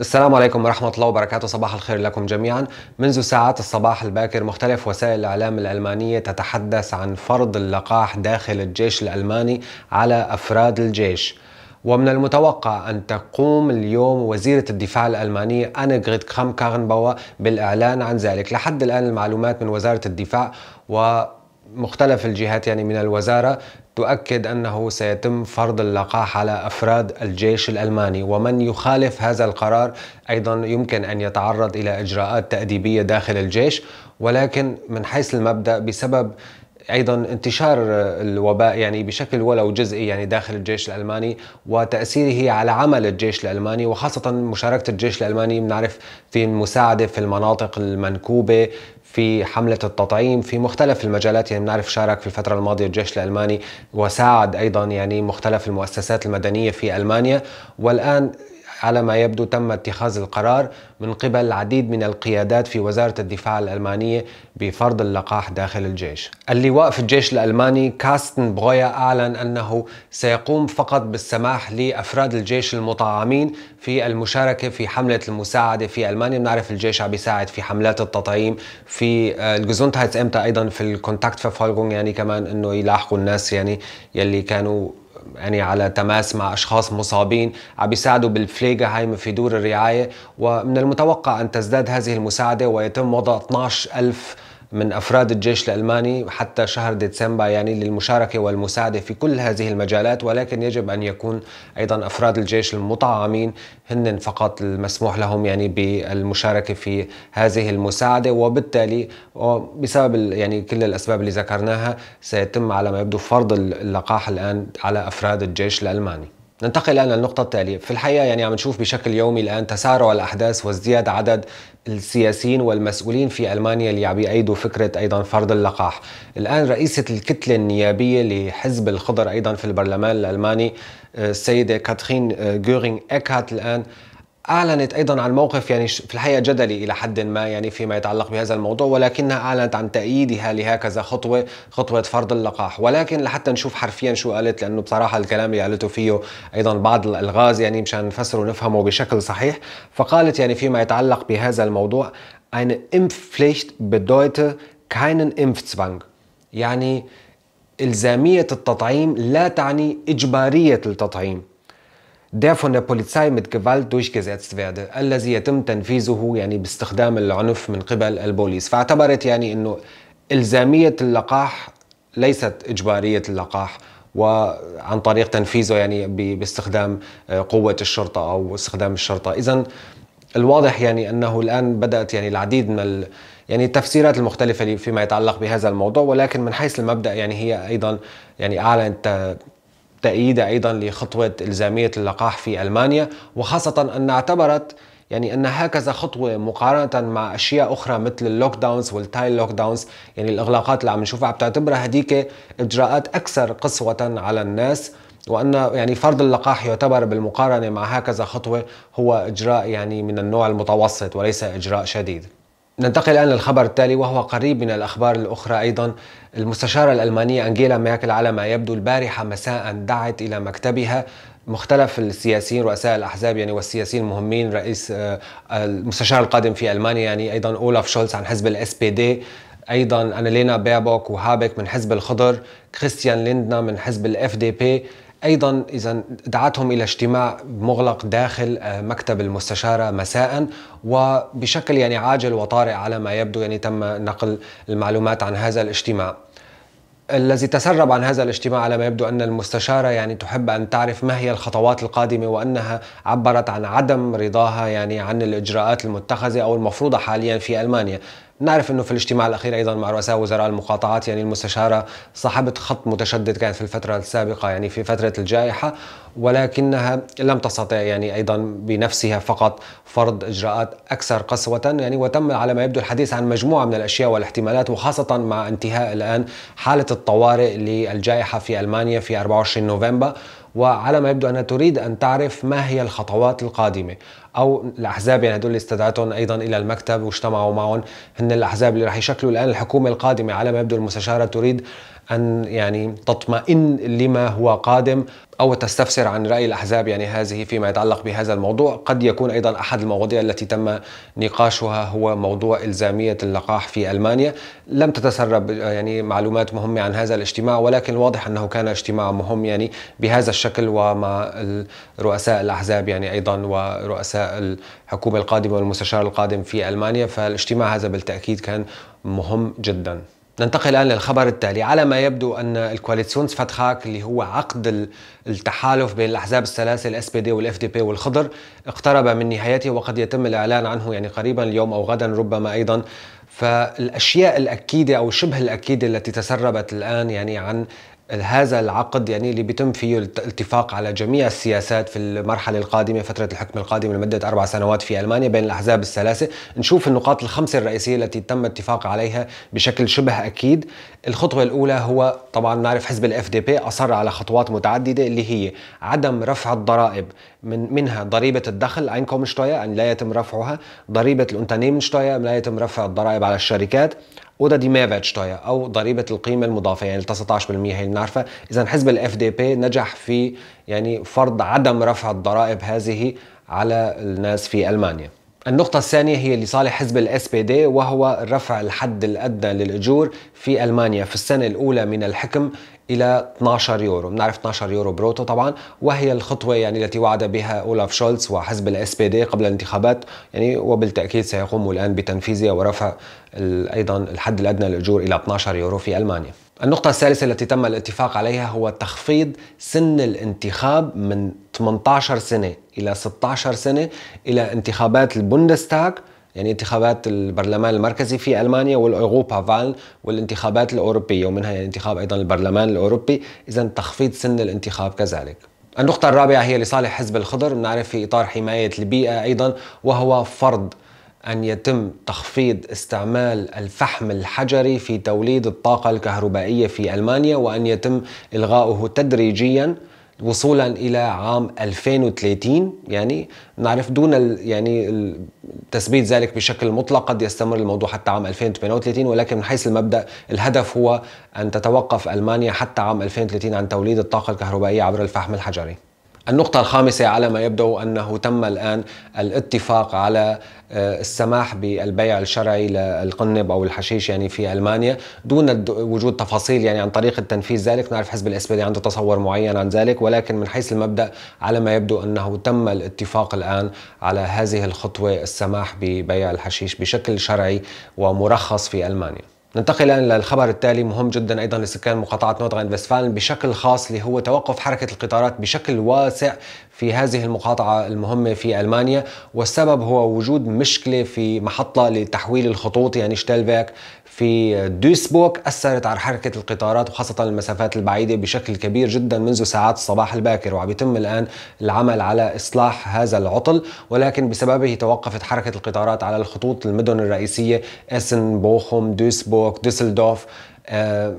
السلام عليكم ورحمة الله وبركاته صباح الخير لكم جميعا منذ ساعات الصباح الباكر مختلف وسائل الإعلام الألمانية تتحدث عن فرض اللقاح داخل الجيش الألماني على أفراد الجيش ومن المتوقع أن تقوم اليوم وزيرة الدفاع الألمانية أنغريت كرام كارنبوا بالإعلان عن ذلك لحد الآن المعلومات من وزارة الدفاع و مختلف الجهات يعني من الوزارة تؤكد أنه سيتم فرض اللقاح على أفراد الجيش الألماني ومن يخالف هذا القرار أيضا يمكن أن يتعرض إلى إجراءات تأديبية داخل الجيش ولكن من حيث المبدأ بسبب ايضا انتشار الوباء يعني بشكل ولو جزئي يعني داخل الجيش الالماني وتاثيره على عمل الجيش الالماني وخاصه مشاركه الجيش الالماني بنعرف في المساعده في المناطق المنكوبه في حملة التطعيم في مختلف المجالات يعني بنعرف شارك في الفترة الماضية الجيش الألماني وساعد أيضا يعني مختلف المؤسسات المدنية في ألمانيا والآن على ما يبدو تم اتخاذ القرار من قبل العديد من القيادات في وزارة الدفاع الألمانية بفرض اللقاح داخل الجيش اللواء في الجيش الألماني كاستن بغويا أعلن أنه سيقوم فقط بالسماح لأفراد الجيش المطعمين في المشاركة في حملة المساعدة في ألمانيا بنعرف الجيش عم بيساعد في حملات التطعيم في آه، الجزونتهايتس امتى أيضا في الكونتاكت في يعني كمان أنه يلاحقوا الناس يعني يلي كانوا يعني على تماس مع اشخاص مصابين عم بالفليجا هاي في دور الرعايه ومن المتوقع ان تزداد هذه المساعده ويتم وضع 12 ألف من أفراد الجيش الألماني حتى شهر ديسمبر يعني للمشاركة والمساعدة في كل هذه المجالات ولكن يجب أن يكون أيضا أفراد الجيش المطعمين هن فقط المسموح لهم يعني بالمشاركة في هذه المساعدة وبالتالي بسبب يعني كل الأسباب اللي ذكرناها سيتم على ما يبدو فرض اللقاح الآن على أفراد الجيش الألماني ننتقل الآن للنقطة التالية في الحقيقة يعني عم نشوف بشكل يومي الآن تسارع الأحداث وازدياد عدد السياسيين والمسؤولين في ألمانيا اللي عم يأيدوا فكرة أيضا فرض اللقاح الآن رئيسة الكتلة النيابية لحزب الخضر أيضا في البرلمان الألماني آه، السيدة كاترين آه، جورينغ إكهات الآن أعلنت أيضا عن موقف يعني في الحقيقة جدلي إلى حد ما يعني فيما يتعلق بهذا الموضوع ولكنها أعلنت عن تأييدها لهكذا خطوة خطوة فرض اللقاح ولكن لحتى نشوف حرفيا شو قالت لأنه بصراحة الكلام اللي قالته فيه أيضا بعض الألغاز يعني مشان نفسره ونفهمه بشكل صحيح فقالت يعني فيما يتعلق بهذا الموضوع ان Impfpflicht bedeutet keinen Impfzwang يعني إلزامية التطعيم لا تعني إجبارية التطعيم der von der Polizei mit Gewalt durchgesetzt werde الذي يتم تنفيذه يعني باستخدام العنف من قبل البوليس فاعتبرت يعني أنه إلزامية اللقاح ليست إجبارية اللقاح وعن طريق تنفيذه يعني باستخدام آه، قوة الشرطة أو استخدام الشرطة إذا الواضح يعني أنه الآن بدأت يعني العديد من يعني التفسيرات المختلفة فيما يتعلق بهذا الموضوع ولكن من حيث المبدأ يعني هي أيضا يعني أعلنت آه، تأييدا أيضا لخطوة إلزامية اللقاح في ألمانيا وخاصة أن اعتبرت يعني أن هكذا خطوة مقارنة مع أشياء أخرى مثل اللوك داونز والتايل لوك داونز يعني الإغلاقات اللي عم نشوفها عم تعتبرها هديك إجراءات أكثر قسوة على الناس وأن يعني فرض اللقاح يعتبر بالمقارنة مع هكذا خطوة هو إجراء يعني من النوع المتوسط وليس إجراء شديد ننتقل الآن للخبر التالي وهو قريب من الأخبار الأخرى أيضا المستشارة الألمانية أنجيلا ميركل على ما يبدو البارحة مساء دعت إلى مكتبها مختلف السياسيين رؤساء الاحزاب يعني والسياسيين المهمين رئيس آه، المستشار القادم في المانيا يعني ايضا اولاف شولز عن حزب الاس بي دي ايضا انالينا بيربوك وهابك من حزب الخضر كريستيان ليندنا من حزب الاف دي بي أيضا إذا دعتهم إلى اجتماع مغلق داخل آه، مكتب المستشارة مساء وبشكل يعني عاجل وطارئ على ما يبدو يعني تم نقل المعلومات عن هذا الاجتماع الذي تسرب عن هذا الاجتماع على ما يبدو أن المستشارة يعني تحب أن تعرف ما هي الخطوات القادمة وأنها عبرت عن عدم رضاها يعني عن الإجراءات المتخذة أو المفروضة حاليا في ألمانيا نعرف انه في الاجتماع الاخير ايضا مع رؤساء وزراء المقاطعات يعني المستشاره صاحبه خط متشدد كانت في الفتره السابقه يعني في فتره الجائحه ولكنها لم تستطع يعني ايضا بنفسها فقط فرض اجراءات اكثر قسوه يعني وتم على ما يبدو الحديث عن مجموعه من الاشياء والاحتمالات وخاصه مع انتهاء الان حاله الطوارئ للجائحه في المانيا في 24 نوفمبر وعلى ما يبدو انها تريد ان تعرف ما هي الخطوات القادمه او الاحزاب يعني هدول اللي استدعتهم ايضا الى المكتب واجتمعوا معهم هن الاحزاب اللي رح يشكلوا الان الحكومه القادمه على ما يبدو المستشاره تريد أن يعني تطمئن لما هو قادم أو تستفسر عن رأي الأحزاب يعني هذه فيما يتعلق بهذا الموضوع قد يكون أيضا أحد المواضيع التي تم نقاشها هو موضوع إلزامية اللقاح في ألمانيا لم تتسرب يعني معلومات مهمة عن هذا الاجتماع ولكن واضح أنه كان اجتماع مهم يعني بهذا الشكل ومع رؤساء الأحزاب يعني أيضا ورؤساء الحكومة القادمة والمستشار القادم في ألمانيا فالاجتماع هذا بالتأكيد كان مهم جداً ننتقل الآن للخبر التالي على ما يبدو أن الكواليتسيونز فتخاك اللي هو عقد التحالف بين الأحزاب الثلاثة الاس بي دي والاف دي بي والخضر اقترب من نهايته وقد يتم الإعلان عنه يعني قريبا اليوم أو غدا ربما أيضا فالاشياء الاكيده او شبه الاكيده التي تسربت الان يعني عن هذا العقد يعني اللي بيتم فيه الاتفاق على جميع السياسات في المرحله القادمه فتره الحكم القادمه لمده اربع سنوات في المانيا بين الاحزاب الثلاثه، نشوف النقاط الخمسه الرئيسيه التي تم الاتفاق عليها بشكل شبه اكيد، الخطوه الاولى هو طبعا نعرف حزب الاف دي بي اصر على خطوات متعدده اللي هي عدم رفع الضرائب من منها ضريبه الدخل انكم شتويا ان لا يتم رفعها، ضريبه شتويا لا يتم رفع الضرائب على الشركات، وده دي ميرفيرتشتاير او ضريبه القيمه المضافه يعني 19% هي اللي بنعرفها اذا حزب الاف دي بي نجح في يعني فرض عدم رفع الضرائب هذه على الناس في المانيا النقطة الثانية هي لصالح حزب الاس بي دي وهو رفع الحد الأدنى للأجور في ألمانيا في السنة الأولى من الحكم الى 12 يورو بنعرف 12 يورو بروتو طبعا وهي الخطوه يعني التي وعد بها اولاف شولتز وحزب الاس بي دي قبل الانتخابات يعني وبالتاكيد سيقوموا الان بتنفيذها ورفع ايضا الحد الادنى للاجور الى 12 يورو في المانيا النقطة الثالثة التي تم الاتفاق عليها هو تخفيض سن الانتخاب من 18 سنة إلى 16 سنة إلى انتخابات البوندستاغ يعني انتخابات البرلمان المركزي في المانيا والاوروبا فال والانتخابات الاوروبيه ومنها يعني انتخاب ايضا البرلمان الاوروبي اذا تخفيض سن الانتخاب كذلك النقطة الرابعة هي لصالح حزب الخضر بنعرف في إطار حماية البيئة أيضا وهو فرض أن يتم تخفيض استعمال الفحم الحجري في توليد الطاقة الكهربائية في ألمانيا وأن يتم إلغاؤه تدريجياً وصولا الى عام 2030 يعني نعرف دون يعني تثبيت ذلك بشكل مطلق قد يستمر الموضوع حتى عام 2038 ولكن من حيث المبدا الهدف هو ان تتوقف المانيا حتى عام 2030 عن توليد الطاقه الكهربائيه عبر الفحم الحجري النقطة الخامسة على ما يبدو أنه تم الآن الاتفاق على آه، السماح بالبيع الشرعي للقنب أو الحشيش يعني في ألمانيا دون وجود تفاصيل يعني عن طريقة تنفيذ ذلك نعرف حزب الاس بي دي عنده تصور معين عن ذلك ولكن من حيث المبدأ على ما يبدو أنه تم الاتفاق الآن على هذه الخطوة السماح ببيع الحشيش بشكل شرعي ومرخص في ألمانيا ننتقل الان للخبر التالي مهم جدا ايضا لسكان مقاطعه نوردغ فيستفالن بشكل خاص اللي هو توقف حركه القطارات بشكل واسع في هذه المقاطعه المهمه في المانيا والسبب هو وجود مشكله في محطه لتحويل الخطوط يعني شتلفاك في دويسبوك أثرت على حركة القطارات وخاصة المسافات البعيدة بشكل كبير جدا منذ ساعات الصباح الباكر وعم يتم الآن العمل على إصلاح هذا العطل ولكن بسببه توقفت حركة القطارات على الخطوط المدن الرئيسية أسن بوخم دويسبوك دوسلدورف آه،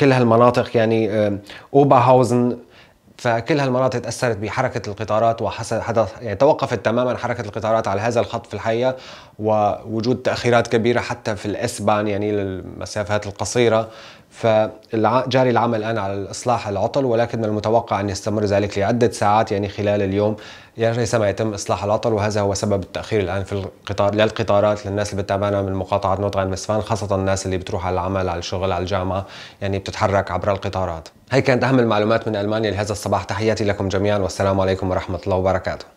كل هالمناطق يعني آه، اوباهاوزن فكل هالمناطق تاثرت بحركه القطارات وحدث يعني توقفت تماما حركه القطارات على هذا الخط في الحقيقه ووجود تاخيرات كبيره حتى في الاسبان يعني للمسافات القصيره فجاري العمل الآن على الإصلاح العطل ولكن من المتوقع أن يستمر ذلك لعدة ساعات يعني خلال اليوم ليس ما يتم إصلاح العطل وهذا هو سبب التأخير الآن في القطار للقطارات للناس اللي بتتابعنا من مقاطعة نوتغان مسفان خاصة الناس اللي بتروح على العمل على الشغل على الجامعة يعني بتتحرك عبر القطارات هي كانت أهم المعلومات من ألمانيا لهذا الصباح تحياتي لكم جميعا والسلام عليكم ورحمة الله وبركاته